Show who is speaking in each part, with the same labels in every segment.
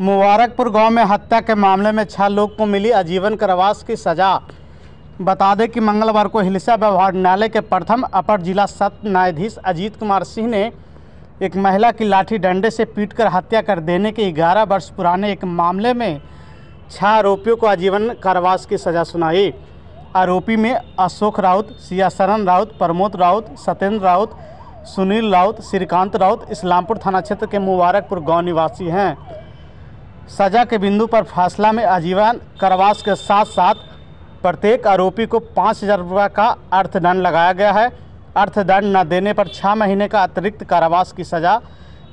Speaker 1: मुबारकपुर गांव में हत्या के मामले में छह लोग को मिली आजीवन कारावास की सजा बता दें कि मंगलवार को हिलसा व्यवहार न्यायालय के प्रथम अपर जिला सत्र न्यायाधीश अजीत कुमार सिंह ने एक महिला की लाठी डंडे से पीटकर हत्या कर देने के 11 वर्ष पुराने एक मामले में छह आरोपियों को आजीवन कारावास की सजा सुनाई आरोपी में अशोक राउत सियासरन राउत प्रमोद राउत सत्येंद्र राउत सुनील राउत श्रीकांत राउत इस्लामपुर थाना क्षेत्र के मुबारकपुर गाँव निवासी हैं सजा के बिंदु पर फासला में आजीवन करवास के साथ साथ प्रत्येक आरोपी को पाँच हज़ार रुपये का अर्थदंड लगाया गया है अर्थदंड न देने पर छः महीने का अतिरिक्त कारावास की सज़ा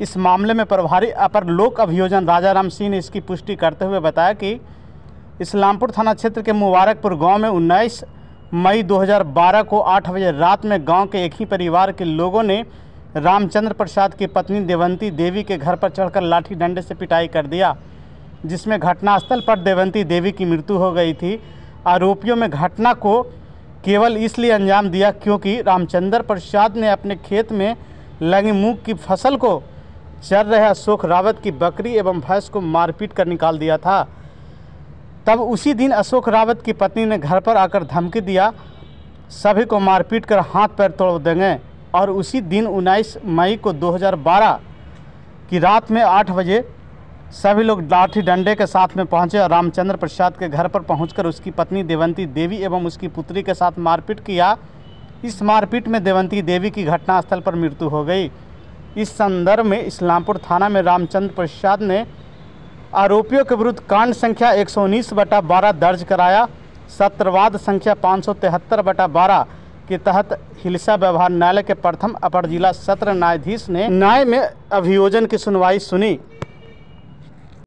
Speaker 1: इस मामले में प्रभारी अपर लोक अभियोजन राजाराम सिंह ने इसकी पुष्टि करते हुए बताया कि इस्लामपुर थाना क्षेत्र के मुबारकपुर गांव में 19 मई 2012 को 8 बजे रात में गांव के एक ही परिवार के लोगों ने रामचंद्र प्रसाद की पत्नी देवंती देवी के घर पर चढ़कर लाठी डंडे से पिटाई कर दिया जिसमें घटनास्थल पर देवंती देवी की मृत्यु हो गई थी आरोपियों में घटना को केवल इसलिए अंजाम दिया क्योंकि रामचंद्र प्रसाद ने अपने खेत में लगी मूंग की फसल को चर रहे अशोक रावत की बकरी एवं भैंस को मारपीट कर निकाल दिया था तब उसी दिन अशोक रावत की पत्नी ने घर पर आकर धमकी दिया सभी को मारपीट कर हाथ पैर तोड़ देंगे और उसी दिन उन्नीस मई को 2012 की रात में आठ बजे सभी लोग लाठी डंडे के साथ में पहुंचे और रामचंद्र प्रसाद के घर पर पहुंचकर उसकी पत्नी देवंती देवी एवं उसकी पुत्री के साथ मारपीट किया इस मारपीट में देवंती देवी की घटनास्थल पर मृत्यु हो गई इस संदर्भ में इस्लामपुर थाना में रामचंद्र प्रसाद ने आरोपियों के विरुद्ध कांड संख्या एक सौ उन्नीस बटा बारह दर्ज कराया सत्रवाद संख्या पाँच सौ तिहत्तर बटा बारह के तहत हिलसा व्यवहार न्यायालय के प्रथम अपर जिला सत्र न्यायाधीश ने न्याय में अभियोजन की सुनवाई सुनी